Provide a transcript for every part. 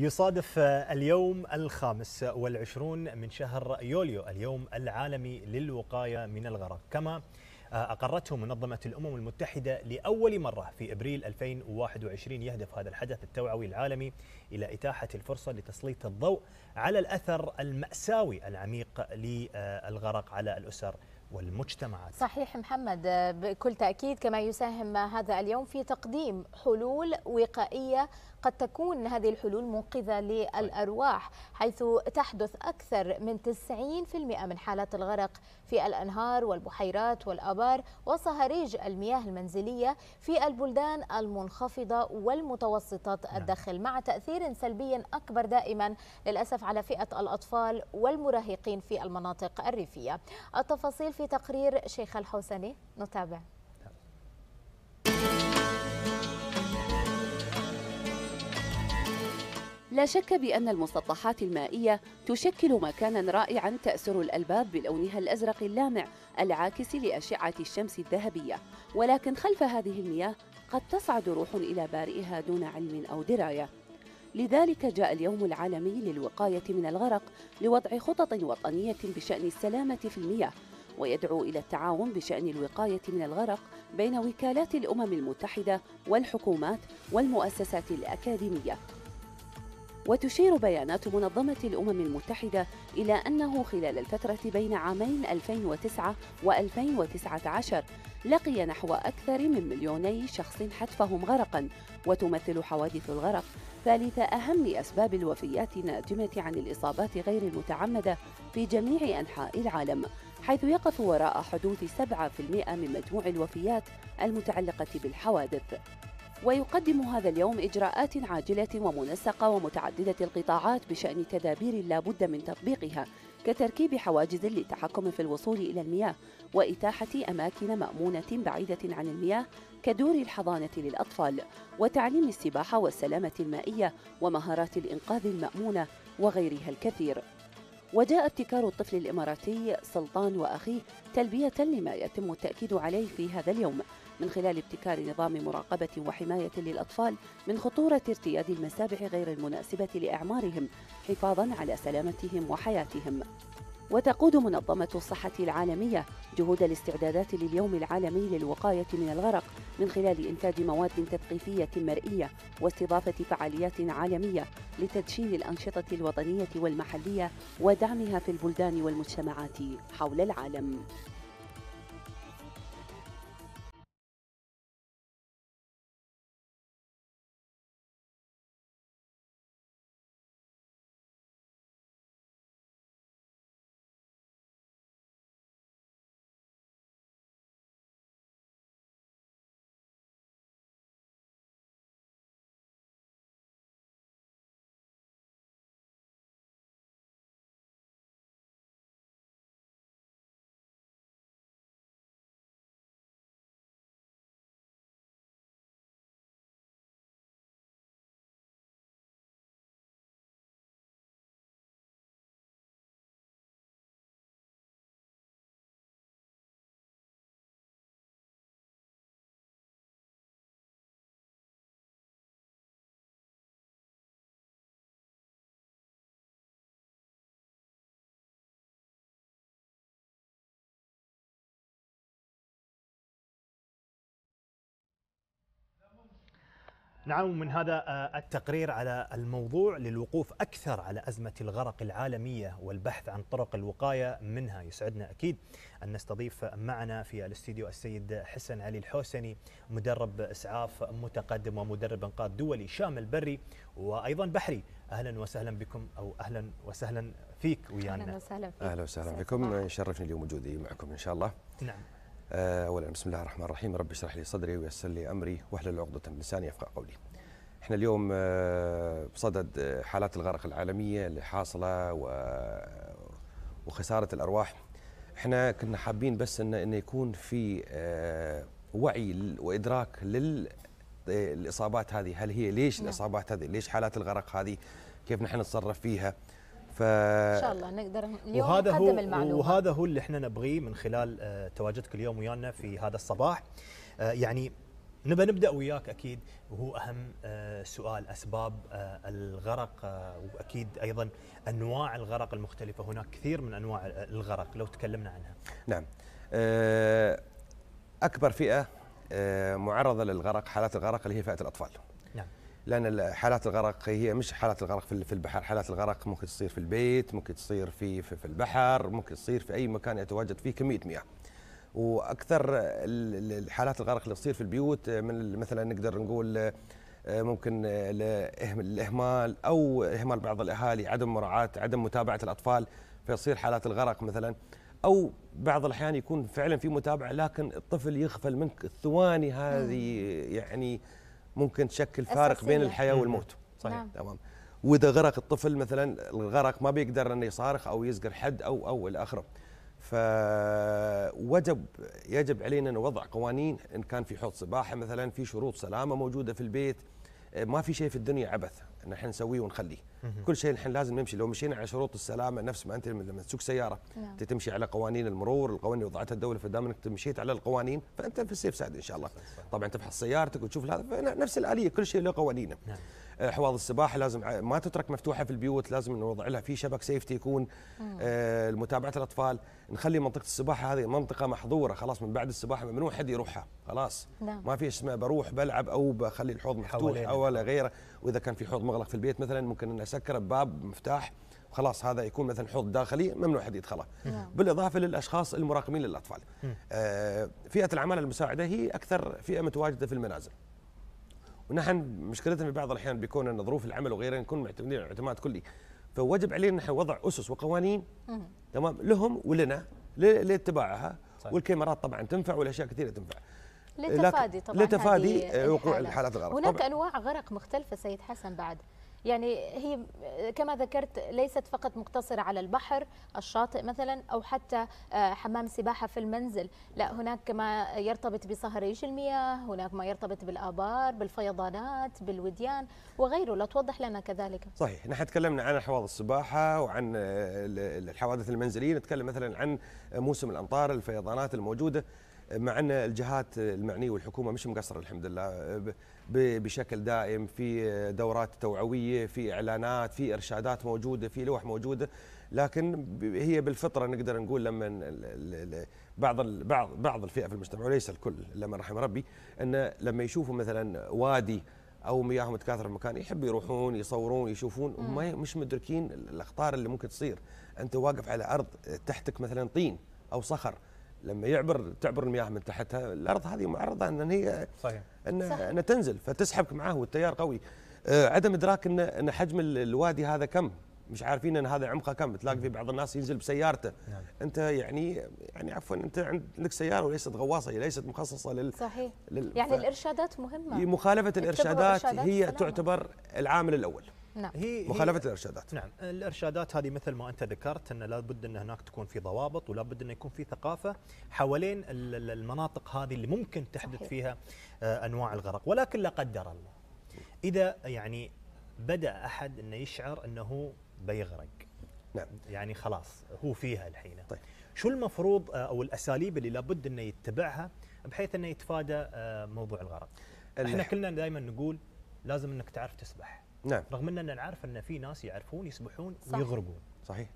يصادف اليوم الخامس والعشرون من شهر يوليو اليوم العالمي للوقاية من الغرق كما آه، أقرته منظمة الأمم المتحدة لأول مرة في إبريل 2021 يهدف هذا الحدث التوعوي العالمي إلى إتاحة الفرصة لتسليط الضوء على الأثر المأساوي العميق للغرق على الأسر والمجتمعات صحيح محمد آه، بكل تأكيد كما يساهم هذا اليوم في تقديم حلول وقائية قد تكون هذه الحلول منقذة للأرواح حيث تحدث أكثر من 90% من حالات الغرق في الأنهار والبحيرات والأبار وصهاريج المياه المنزلية في البلدان المنخفضة والمتوسطة نعم. الدخل مع تأثير سلبي أكبر دائما للأسف على فئة الأطفال والمراهقين في المناطق الريفية التفاصيل في تقرير شيخ الحوسني نتابع لا شك بأن المسطحات المائية تشكل مكانا رائعا تأسر الألباب بلونها الأزرق اللامع العاكس لأشعة الشمس الذهبية ولكن خلف هذه المياه قد تصعد روح إلى بارئها دون علم أو دراية لذلك جاء اليوم العالمي للوقاية من الغرق لوضع خطط وطنية بشأن السلامة في المياه ويدعو إلى التعاون بشأن الوقاية من الغرق بين وكالات الأمم المتحدة والحكومات والمؤسسات الأكاديمية وتشير بيانات منظمة الأمم المتحدة إلى أنه خلال الفترة بين عامين 2009 و2019 لقي نحو أكثر من مليوني شخص حتفهم غرقا وتمثل حوادث الغرق ثالث أهم أسباب الوفيات الناتجة عن الإصابات غير المتعمدة في جميع أنحاء العالم حيث يقف وراء حدوث 7% من مجموع الوفيات المتعلقة بالحوادث ويقدم هذا اليوم إجراءات عاجلة ومنسقة ومتعددة القطاعات بشأن تدابير لا بد من تطبيقها كتركيب حواجز للتحكم في الوصول إلى المياه وإتاحة أماكن مأمونة بعيدة عن المياه كدور الحضانة للأطفال وتعليم السباحة والسلامة المائية ومهارات الإنقاذ المأمونة وغيرها الكثير وجاء ابتكار الطفل الإماراتي سلطان وأخيه تلبية لما يتم التأكيد عليه في هذا اليوم من خلال ابتكار نظام مراقبة وحماية للأطفال من خطورة ارتياد المسابح غير المناسبة لأعمارهم حفاظا على سلامتهم وحياتهم وتقود منظمة الصحة العالمية جهود الاستعدادات لليوم العالمي للوقاية من الغرق من خلال إنتاج مواد تثقيفية مرئية واستضافة فعاليات عالمية لتدشين الأنشطة الوطنية والمحلية ودعمها في البلدان والمجتمعات حول العالم. نعم من هذا آه، التقرير على الموضوع للوقوف أكثر على أزمة الغرق العالمية والبحث عن طرق الوقاية منها يسعدنا أكيد أن نستضيف معنا في الاستديو السيد حسن علي الحوسني مدرب إسعاف متقدم ومدرب إنقاذ دولي شامل بري وأيضا بحري أهلا وسهلا بكم أو أهلا وسهلا فيك ويانا أهلا وسهلا فيك أهلا وسهلا بكم يشرفني اليوم وجودي معكم إن شاء الله نعم آه، أولا بسم الله الرحمن الرحيم رب اشرح لي صدري ويسر لي أمري واحلل عقدة من لساني يفقه قولي احنا اليوم آه، بصدد آه، حالات الغرق العالميه اللي حاصله آه، وخساره الارواح احنا كنا حابين بس ان ان يكون في وعي وادراك للاصابات هذه هل هي ليش نعم. الاصابات هذه ليش حالات الغرق هذه كيف نحن نتصرف فيها ف ان شاء الله نقدر اليوم وهذا نقدم هو المعلومه وهذا هو اللي احنا نبغيه من خلال تواجدك اليوم ويانا في هذا الصباح يعني نبى نبدا وياك اكيد وهو اهم آه، سؤال اسباب آه، الغرق آه، واكيد ايضا انواع الغرق المختلفه هناك كثير من انواع الغرق لو تكلمنا عنها. نعم. اكبر فئه معرضه للغرق حالات الغرق اللي هي فئه الاطفال. نعم. لان حالات الغرق هي مش حالات الغرق في البحر، حالات الغرق ممكن تصير في البيت، ممكن تصير في في البحر، ممكن تصير في اي مكان يتواجد فيه كميه مياه. واكثر الحالات الغرق اللي تصير في البيوت آه، من مثلا نقدر نقول آه، آه، ممكن الاهمال او اهمال بعض الاهالي عدم مراعاه عدم متابعه الاطفال فيصير حالات الغرق مثلا او بعض الاحيان يكون فعلا في متابعه لكن الطفل يغفل منك الثواني هذه يعني ممكن تشكل فارق بين الحياه والموت صحيح نعم. تمام واذا غرق الطفل مثلا الغرق ما بيقدر انه يصارخ او يزقر حد او او الى اخره فوجب يجب علينا ان وضع قوانين ان كان في حوض سباحه مثلا في شروط سلامه موجوده في البيت ما في شيء في الدنيا عبث نحن نسويه ونخليه كل شيء نحن لازم نمشي لو مشينا على شروط السلامه نفس ما انت لما تسوق سياره نعم. انت تمشي على قوانين المرور القوانين اللي وضعتها الدوله فدام انك مشيت على القوانين فانت في السيف سعد ان شاء الله طبعا تفحص سيارتك وتشوف هذا نفس الاليه كل شيء له قوانينه نعم. آه، السباحه لازم ما تترك مفتوحه في البيوت لازم نوضع لها في شبك سيفتي يكون آه متابعه الاطفال نخلي منطقه السباحه هذه منطقه محظوره خلاص من بعد السباحه ممنوع حد يروحها خلاص نعم. ما في اسمه بروح بلعب او بخلي الحوض مفتوح او ولا غيره واذا كان في حوض مغلق في البيت مثلا ممكن اسكر باب مفتاح خلاص هذا يكون مثلا حوض داخلي ممنوع حد يدخله نعم. بالاضافه للاشخاص المراقبين للاطفال آه فئه العماله المساعده هي اكثر فئه متواجده في المنازل ونحن مشكلتنا في بعض الاحيان بيكون ان ظروف العمل وغيره نكون معتمدين على اعتماد كلي فوجب علينا نحن وضع اسس وقوانين تمام لهم ولنا لاتباعها والكاميرات طبعا تنفع والاشياء كثيره تنفع لتفادي طبعا لتفادي وقوع الحالات الغرق هناك انواع غرق مختلفه سيد حسن بعد يعني هي كما ذكرت ليست فقط مقتصرة على البحر الشاطئ مثلا أو حتى آه، حمام سباحة في المنزل لا هناك ما يرتبط بصهريج المياه هناك ما يرتبط بالآبار بالفيضانات بالوديان وغيره لا توضح لنا كذلك صحيح نحن تكلمنا عن حواض السباحة وعن آه، الحوادث المنزلية نتكلم مثلا عن موسم الأمطار الفيضانات الموجودة مع ان الجهات المعنيه والحكومه مش مقصره الحمد لله بشكل دائم في دورات توعويه في اعلانات في ارشادات موجوده في لوح موجوده لكن هي بالفطره نقدر نقول لما بعض بعض بعض الفئه في المجتمع وليس الكل لما رحم ربي ان لما يشوفوا مثلا وادي او مياه متكاثره في مكان يحب يروحون يصورون يشوفون وما مش مدركين الاخطار اللي ممكن تصير انت واقف على ارض تحتك مثلا طين او صخر لما يعبر تعبر المياه من تحتها الارض هذه معرضه ان هي صحيح ان صح. ان تنزل فتسحبك معاه والتيار قوي آه عدم ادراك ان ان حجم الوادي هذا كم مش عارفين ان هذا عمقه كم تلاقي في بعض الناس ينزل بسيارته نعم. انت يعني يعني عفوا انت عندك سياره وليست غواصه هي ليست مخصصه لل صحيح لل... يعني ف... الارشادات مهمه مخالفه الارشادات, الارشادات هي سلامة. تعتبر العامل الاول نعم. هي مخالفه الارشادات نعم الارشادات هذه مثل ما انت ذكرت ان لابد ان هناك تكون في ضوابط ولابد ان يكون في ثقافه حوالين المناطق هذه اللي ممكن تحدث صحيح. فيها آه، انواع الغرق ولكن لا قدر الله اذا يعني بدا احد انه يشعر انه بيغرق نعم يعني خلاص هو فيها الحين طيب. شو المفروض آه، او الاساليب اللي لابد انه يتبعها بحيث انه يتفادى آه، موضوع الغرق احنا كلنا دائما نقول لازم انك تعرف تسبح نعم رغم ان انا عارف ان في ناس يعرفون يسبحون صح. ويغرقون صحيح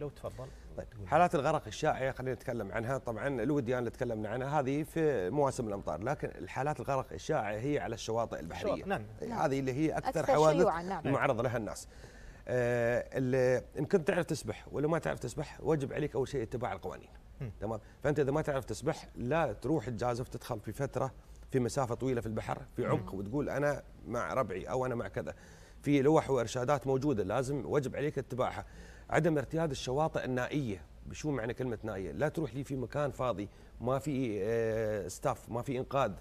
لو تفضل طيب حالات الغرق الشائعه خلينا نتكلم عنها طبعا الوديان اللي تكلمنا عنها هذه في مواسم الامطار لكن الحالات الغرق الشائعه هي على الشواطئ البحريه الشواطئ. نعم. نعم. هذه اللي هي اكثر, أكثر حوادث نعم. معرض لها الناس آه اللي ان كنت تعرف تسبح ولا ما تعرف تسبح واجب عليك اول شيء اتباع القوانين تمام فانت اذا ما تعرف تسبح لا تروح تجازف تدخل في فتره في مسافه طويله في البحر في عمق وتقول انا مع ربعي او انا مع كذا في لوح وارشادات موجوده لازم واجب عليك اتباعها عدم ارتياد الشواطئ النائيه بشو معنى كلمه نائيه لا تروح لي في مكان فاضي ما في ستاف آه، ما في انقاذ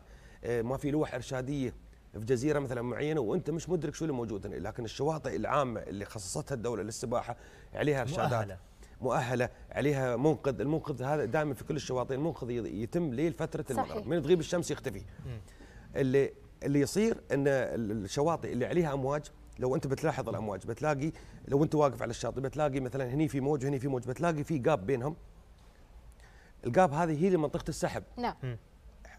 آه، ما في لوح ارشاديه في جزيره مثلا معينه وانت مش مدرك شو اللي موجود لكن الشواطئ العامه اللي خصصتها الدوله للسباحه عليها ارشادات مؤهله, مؤهلة عليها منقذ المنقذ هذا دائما في كل الشواطئ المنقذ يتم ليل فتره المغرب من تغيب الشمس يختفي اللي اللي يصير ان الشواطئ اللي عليها امواج لو انت بتلاحظ الامواج بتلاقي لو انت واقف على الشاطئ بتلاقي مثلا هني في موج وهني في موج بتلاقي في جاب بينهم الجاب هذه هي لمنطقه منطقه السحب نعم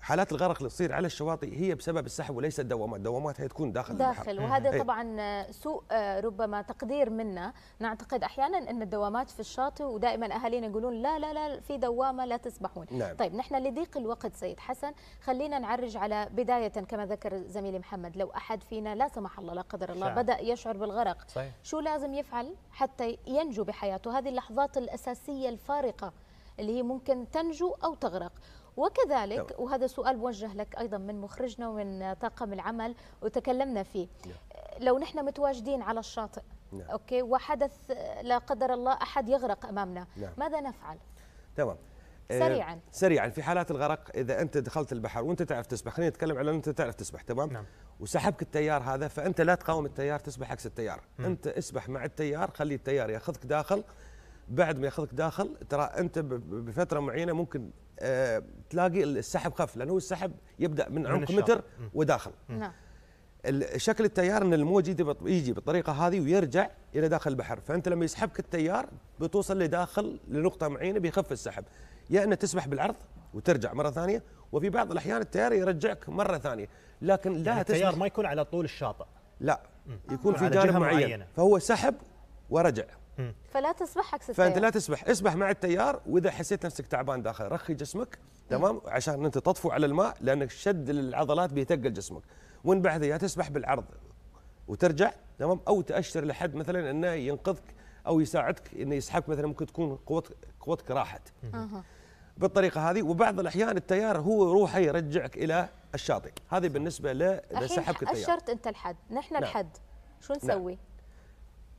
حالات الغرق اللي تصير على الشواطئ هي بسبب السحب وليس الدوامات، الدوامات هي تكون داخل داخل البحر. وهذا هي. إيه. طبعا آه، سوء آه، ربما تقدير منا، نعتقد احيانا ان الدوامات في الشاطئ ودائما اهالينا يقولون لا لا لا في دوامه لا تسبحون. نعم. طيب نحن لضيق الوقت سيد حسن، خلينا نعرج على بدايه كما ذكر زميلي محمد لو احد فينا لا سمح الله لا قدر الله بدا يشعر بالغرق، صحيح. شو لازم يفعل حتى ينجو بحياته؟ هذه اللحظات الاساسيه الفارقه اللي هي ممكن تنجو او تغرق وكذلك وهذا سؤال موجه لك أيضا من مخرجنا ومن طاقم العمل وتكلمنا فيه نعم. لو نحن متواجدين على الشاطئ نعم. أوكي وحدث لا قدر الله أحد يغرق أمامنا نعم. ماذا نفعل؟ تمام آه، سريعا سريعا في حالات الغرق اذا انت دخلت البحر وانت تعرف تسبح خلينا نتكلم على انت تعرف تسبح تمام نعم. وسحبك التيار هذا فانت لا تقاوم التيار تسبح عكس التيار مم. نعم. انت اسبح مع التيار خلي التيار ياخذك داخل بعد ما ياخذك داخل ترى انت بفتره معينه ممكن آه تلاقي السحب خف لانه هو السحب يبدا من عمق متر وداخل نعم شكل التيار ان الموج يجي بالطريقه هذه ويرجع الى داخل البحر فانت لما يسحبك التيار بتوصل لداخل لنقطه معينه بيخف السحب يا يعني ان تسبح بالعرض وترجع مره ثانيه وفي بعض الاحيان التيار يرجعك مره ثانيه لكن لا يعني التيار ما يكون على طول الشاطئ لا يكون في جانب معين فهو سحب ورجع فلا تسبح عكس التيار فانت لا تسبح اسبح مع التيار واذا حسيت نفسك تعبان داخل رخي جسمك تمام عشان انت تطفو على الماء لانك شد العضلات بيتقل جسمك وان بعد يا تسبح بالعرض وترجع تمام او تاشر لحد مثلا انه ينقذك او يساعدك انه يسحبك مثلا ممكن تكون قوتك قوتك راحت بالطريقه هذه وبعض الاحيان التيار هو روحه يرجعك الى الشاطئ هذه بالنسبه لسحبك التيار اشرت انت الحد نحن نعم. الحد شو نعم. نسوي؟ نعم.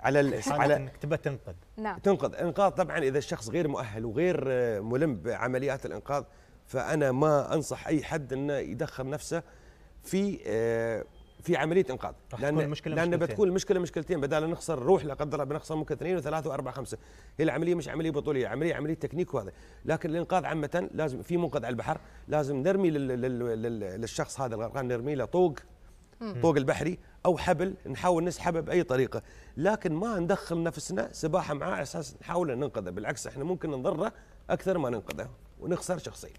على على انك تبى تنقذ نعم تنقذ انقاذ طبعا اذا الشخص غير مؤهل وغير آه، ملم بعمليات الانقاذ فانا ما انصح اي حد انه يدخل نفسه في آه، في عمليه انقاذ لان المشكلة لان مشكلتين. بتكون المشكله مشكلتين بدال نخسر روح لا قدر الله بنخسر ممكن اثنين وثلاثه واربعه خمسه هي العمليه مش عمليه بطوليه عمليه عمليه تكنيك وهذا لكن الانقاذ عامه لازم في منقذ على البحر لازم نرمي للشخص هذا الغرقان نرمي له طوق طوق البحري او حبل نحاول نسحبه باي طريقه لكن ما ندخل نفسنا سباحه معاه على اساس نحاول ننقذه بالعكس احنا ممكن نضره اكثر ما ننقذه ونخسر شخصين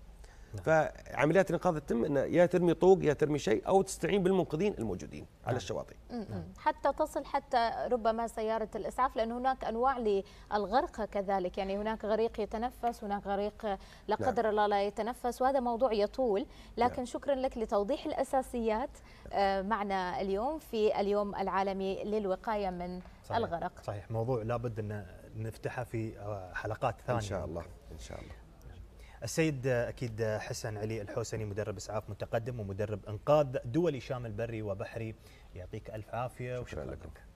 نعم. فعمليات الانقاذ تتم ان يا ترمي طوق يا ترمي شيء او تستعين بالمنقذين الموجودين على نعم. الشواطئ نعم. حتى تصل حتى ربما سياره الاسعاف لان هناك انواع للغرق كذلك يعني هناك غريق يتنفس هناك غريق لا قدر الله لا يتنفس وهذا موضوع يطول لكن شكرا لك لتوضيح الاساسيات آه، معنا اليوم في اليوم العالمي للوقايه من صحيح الغرق صحيح موضوع لابد ان نفتحه في آه، حلقات ثانيه ان شاء الله ان شاء الله السيد اكيد حسن علي الحوسني مدرب اسعاف متقدم ومدرب انقاذ دولي شامل بري وبحري يعطيك الف عافيه وشكرا لك.